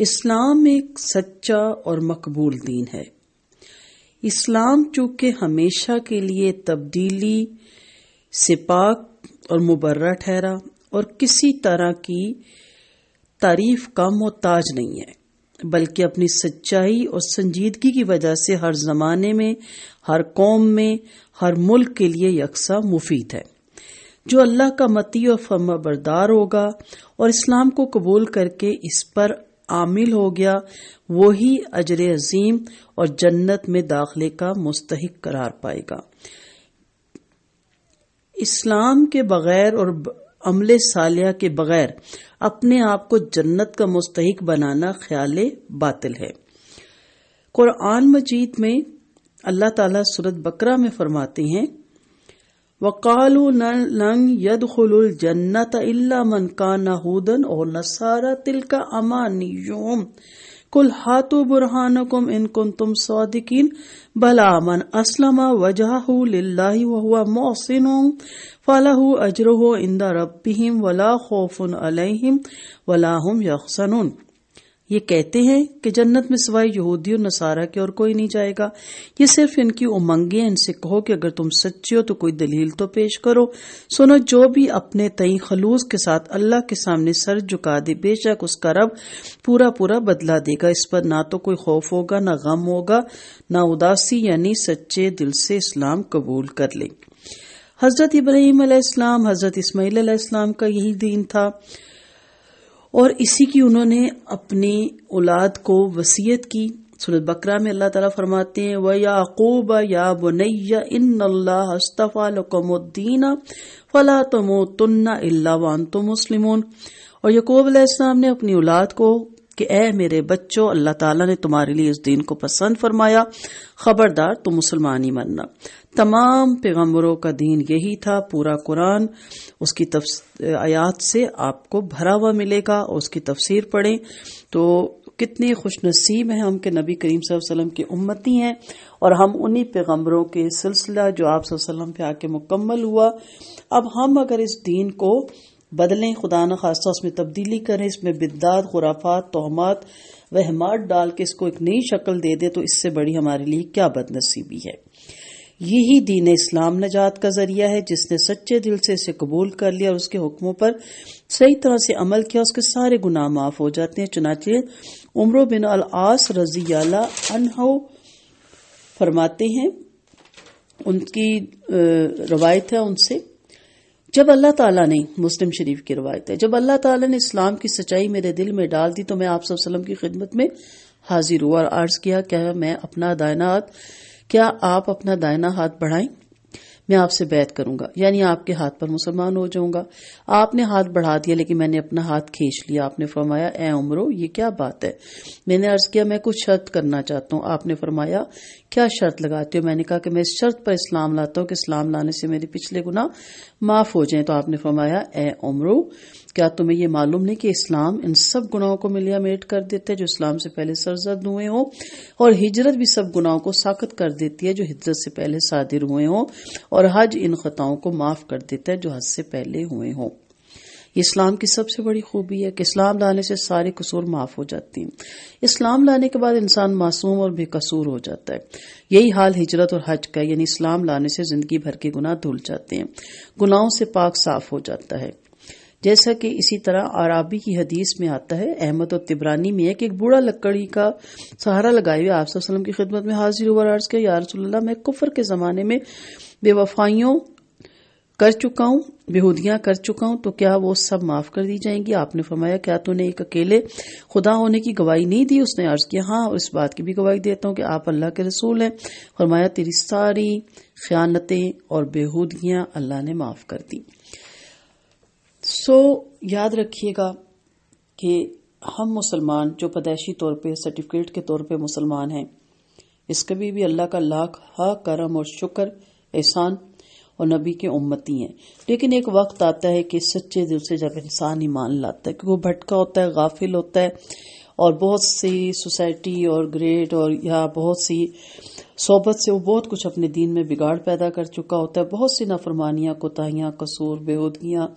इस्लाम एक सच्चा और मकबूल दीन है इस्लाम चूंकि हमेशा के लिए तब्दीली से पाक और मुबर्रा ठहरा और किसी तरह की तारीफ का मोहताज नहीं है बल्कि अपनी सच्चाई और संजीदगी की वजह से हर जमाने में हर कौम में हर मुल्क के लिए यकसा मुफीद है जो अल्लाह का मती और बरदार होगा और इस्लाम को कबूल करके इस पर आमिल हो गया वही अजर अजीम और जन्नत में दाखिले का मुस्तक करार पाएगा इस्लाम के बगैर और अमल सालिया के बगैर अपने आप को जन्नत का मुस्तक बनाना ख्याल बातिल है कुरान मजीद में अल्लाह ताला सूरत बकरा में फरमाते हैं वकालू नंग यद खुल जन्नत इल्ला मन काना हुदन और नसारा तिल का अमानी योम कुल हाथो बुरहानकुम इन कुन तुम सौदिकीन भला मन असलमा वजहू लिल्लाही वहुआ मोहसिन फलाहू अजरहु इंदा रब्बिहिम वला खौफुन अलैहिम वला हम यखसनुन ये कहते हैं कि जन्नत में सिवाय यहूदी और नसारा के और कोई नहीं जाएगा ये सिर्फ इनकी उमंगे इनसे कहो कि अगर तुम सच्चे हो तो कोई दलील तो पेश करो सुनो जो भी अपने तई खलूस के साथ अल्लाह के सामने सर झुका दे बेशक उसका रब पूरा पूरा बदला देगा इस पर ना तो कोई खौफ होगा ना गम होगा ना उदासी यानी सच्चे दिल से इस्लाम कबूल कर ले हजरत इब्राहिम हजरत इसमाईल का यही दीन था और इसी की उन्होंने अपनी औलाद को वसीयत की सूरत बकरा में अल्लाह ताला फरमाते हैं व याकूब या बुनैया इन अल्लाह अस्तफ़ा फला तमो तुन्ना अल्ला वान तो मुस्लिम और यकूब ने अपनी औलाद को कि ए मेरे बच्चों अल्लाह ताला ने तुम्हारे लिए इस दिन को पसंद फरमाया खबरदार तुम मुसलमान ही मरना तमाम पैगम्बरों का दीन यही था पूरा कुरान उसकी आयात से आपको भरा हुआ मिलेगा उसकी तफसीर पढ़ें तो कितने नसीब हैं हम के नबी करीम वसल्लम की उम्मती हैं और हम उन्हीं पैगम्बरों के सिलसिला जो आप वसल्लम पे आके मुकम्मल हुआ अब हम अगर इस दीन को बदलें खुदा न खासा उसमें तब्दीली करें इसमें बिद्दात खुराफात तोहमात वहमात डाल के इसको एक नई शक्ल दे दे तो इससे बड़ी हमारे लिए क्या बदनसीबी है यही दीन इस्लाम नजात का जरिया है जिसने सच्चे दिल से इसे कबूल कर लिया और उसके हुक्मों पर सही तरह से अमल किया उसके सारे गुनाह माफ हो जाते हैं चुनाचे उम्र बिन अल आस रजी अनहो फरमाते हैं उनकी रवायत है उनसे जब अल्लाह ताला ने मुस्लिम शरीफ की रवायत है जब अल्लाह ताला ने इस्लाम की सच्चाई मेरे दिल में डाल दी तो मैं आप सब वसलम की खिदमत में हाजिर हुआ और अर्ज किया क्या मैं अपना दायना हाथ क्या आप अपना दायना हाथ बढ़ाएं मैं आपसे बैत करूंगा यानी आपके हाथ पर मुसलमान हो जाऊंगा आपने हाथ बढ़ा दिया लेकिन मैंने अपना हाथ खींच लिया आपने फरमाया ए उम्रो ये क्या बात है मैंने अर्ज किया मैं कुछ शर्त करना चाहता हूँ आपने फरमाया क्या शर्त लगाते हो मैंने कहा कि मैं इस शर्त पर इस्लाम लाता हूँ कि इस्लाम लाने से मेरे पिछले गुना माफ हो जाए तो आपने फरमाया ए उम्रो क्या तुम्हें यह मालूम नहीं कि इस्लाम इन सब गुनाहों को मिलिया मेट कर देता है जो इस्लाम से पहले सरजद हुए हों और हिजरत भी सब गुनाहों को साकत कर देती है जो हिजरत से पहले सादिर हुए हों और हज इन खताओं को माफ कर देता है जो हज से पहले हुए हों इस्लाम की सबसे बड़ी खूबी है कि इस्लाम लाने से सारे कसूर माफ हो जाती हैं इस्लाम लाने के बाद इंसान मासूम और बेकसूर हो जाता है यही हाल हिजरत और हज का यानी इस्लाम लाने से जिंदगी भर के गुनाह धुल जाते हैं गुनाहों से पाक साफ हो जाता है जैसा कि इसी तरह आराबी की हदीस में आता है अहमद और तिबरानी में है कि एक बूढ़ा लकड़ी का सहारा लगाए हुए आप वसलम की खिदमत में हाजिर हुआ अर्ज किया यारसोल्ला मैं कुफर के ज़माने में बेवफाइयों कर चुका हूं बेहूदियां कर चुका हूं तो क्या वो सब माफ़ कर दी जाएंगी आपने फरमाया क्या तूने एक अकेले खुदा होने की गवाही नहीं दी उसने अर्ज किया हाँ और इस बात की भी गवाही देता हूँ कि आप अल्लाह के रसूल हैं फरमाया तेरी सारी ख्यानतें और बेहूदियां अल्लाह ने माफ़ कर दी सो so, याद रखिएगा कि हम मुसलमान जो पदैशी तौर पे सर्टिफिकेट के तौर पे मुसलमान हैं इस कभी भी अल्लाह का लाख हा करम और शुक्र एहसान और नबी के उम्मती हैं लेकिन एक वक्त आता है कि सच्चे दिल से जब इंसान ईमान लाता है क्योंकि वो भटका होता है गाफिल होता है और बहुत सी सोसाइटी और ग्रेड और या बहुत सी सोबत से वो बहुत कुछ अपने दीन में बिगाड़ पैदा कर चुका होता है बहुत सी नाफरमानियाँ कोताहियाँ कसूर बेहूदगियाँ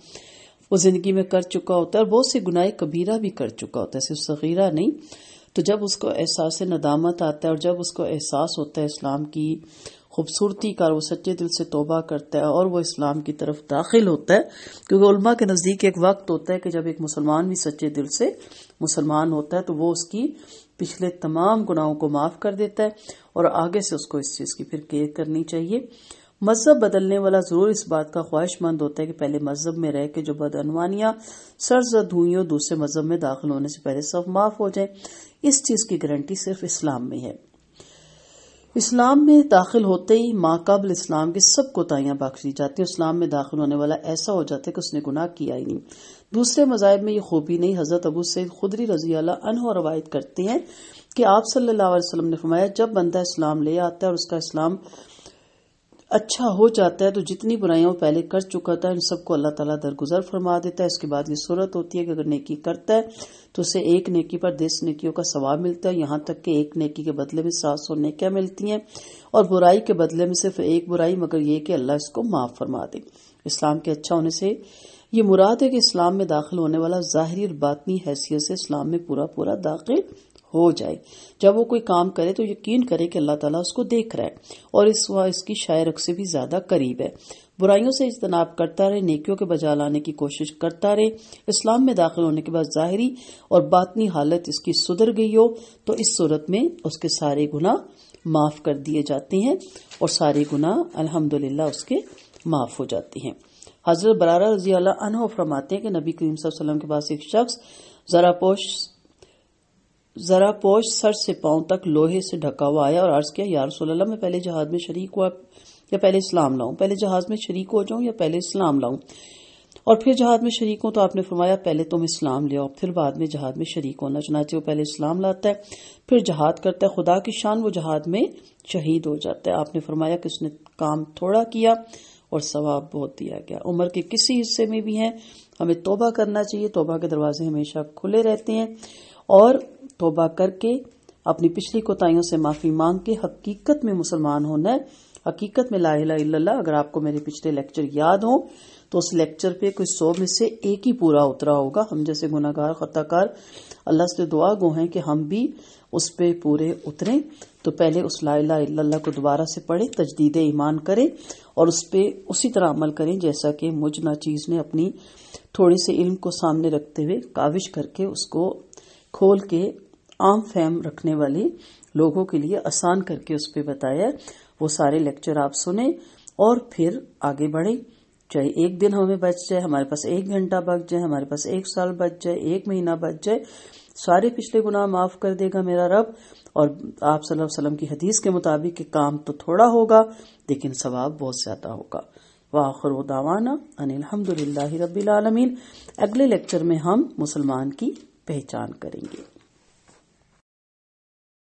वो जिंदगी में कर चुका होता है और बहुत से गुनाह कबीरा भी कर चुका होता है सिर्फ सगीरा नहीं तो जब उसको एहसास नदामत आता है और जब उसको एहसास होता है इस्लाम की खूबसूरती का वो सच्चे दिल से तोबा करता है और वो इस्लाम की तरफ दाखिल होता है क्योंकि उलमा के नज़दीक एक वक्त होता है कि जब एक मुसलमान भी सच्चे दिल से मुसलमान होता है तो वो उसकी पिछले तमाम गुनाहों को माफ़ कर देता है और आगे से उसको इस चीज़ की फिर केयर करनी चाहिए मजहब बदलने वाला जरूर इस बात का ख्वाहिशमंद होता है कि पहले मजहब में रह के जो बदअनवानियां सरजद हुई और दूसरे मजहब में दाखिल होने से पहले सब माफ हो जाए इस चीज की गारंटी सिर्फ इस्लाम में है इस्लाम में दाखिल होते ही माकबल इस्लाम की सब कोताहियां बख्श दी जाती हैं इस्लाम में दाखिल होने वाला ऐसा हो जाता है कि उसने गुनाह किया ही नहीं दूसरे मजाहब में यह खूबी नहीं हजरत अबू सैद खुदरी रजी अनहो रवायत करते हैं कि आप सल्लल्लाहु अलैहि वसल्लम ने फरमाया जब बंदा इस्लाम ले आता है और उसका इस्लाम अच्छा हो जाता है तो जितनी बुराइयां वो पहले कर चुका था इन सबको अल्लाह ताला दरगुजर फरमा देता है इसके बाद ये सूरत होती है कि अगर नेकी करता है तो उसे एक नेकी पर दस नेकियों का सवाब मिलता है यहां तक कि एक नेकी के बदले में सात सौ नेकियां मिलती हैं और बुराई के बदले में सिर्फ एक बुराई मगर ये कि अल्लाह इसको माफ फरमा दे इस्लाम के अच्छा होने से ये मुराद है कि इस्लाम में दाखिल होने वाला जाहिर और बातनी हैसियत से इस्लाम में पूरा पूरा दाखिल हो जाए जब वो कोई काम करे तो यकीन करे कि अल्लाह ताला उसको देख रहा है और इस वह इसकी शायर से भी ज्यादा करीब है बुराइयों से इजतनाब करता रहे नेकियों के बजा लाने की कोशिश करता रहे इस्लाम में दाखिल होने के बाद ज़ाहरी और बातनी हालत इसकी सुधर गई हो तो इस सूरत में उसके सारे गुना माफ़ कर दिए जाते हैं और सारे गुना अल्हम्दुलिल्लाह उसके माफ़ हो जाते हैं हजरत बरारा रजी अल्लाह फरमाते हैं कि नबी करीम वसल्लम के पास एक शख्स जरा पोश જરા પોષ્ઠ સર સે पांव તક લોહે સે ઢકા ہوا આયા ઓર અર્ઝ કે યાર રસુલ અલ્લાહ મેં પહેલે જિહાદ મેં શરીક હોઉં કે પહેલે ઇસ્લામ લઉં પહેલે જિહાદ મેં શરીક હો જાઉં કે પહેલે ઇસ્લામ લઉં ઓર ફિર જિહાદ મેં શરીક હોં તો આપને ફરમાયા પહેલે તુમ ઇસ્લામ લેઓ ફિર બાદ મેં જિહાદ મેં શરીક હોના ચાહતે હો પહેલે ઇસ્લામ લاتا હે ફિર જિહાદ કરતા હે ખુદા કી شان વો જિહાદ મેં شہید હો જાતા હે આપને ફરમાયા કે اسને કામ થોડા કિયા ઓર સવાબ બહોત دیا ગયા ઉમર કે કિસી હિસ્સે મેં ભી હે હમે તૌબા karna chahiye tौबा કે દરવાજે હમેશા ખુલે રહેતે હે ઓર तोबा करके अपनी पिछली कोताहियों से माफी मांग के हकीकत में मुसलमान होना है हकीकत में ला इला अगर आपको मेरे पिछले लेक्चर याद हो तो उस लेक्चर पे कोई सौ में से एक ही पूरा उतरा होगा हम जैसे गुनागार खताकार अल्लाह से दुआ गो हैं कि हम भी उस पर पूरे उतरें तो पहले उस ला इला को दोबारा से पढ़े तजदीद ईमान करें और उस पर उसी तरह अमल करें जैसा कि मुझ चीज ने अपनी थोड़ी से इल्म को सामने रखते हुए काविश करके उसको खोल के आम फैम रखने वाले लोगों के लिए आसान करके उस पर बताया वो सारे लेक्चर आप सुने और फिर आगे बढ़े चाहे एक दिन हमें बच जाए हमारे पास एक घंटा बच जाए हमारे पास एक साल बच जाए एक महीना बच जाए सारे पिछले गुनाह माफ कर देगा मेरा रब और आप सल्लल्लाहु अलैहि वसल्लम की हदीस के मुताबिक काम तो थोड़ा होगा लेकिन सवाब बहुत ज्यादा होगा वाखर दावाना अनिलहमदुल्ला रबीआलमीन अगले लेक्चर में हम मुसलमान की पहचान करेंगे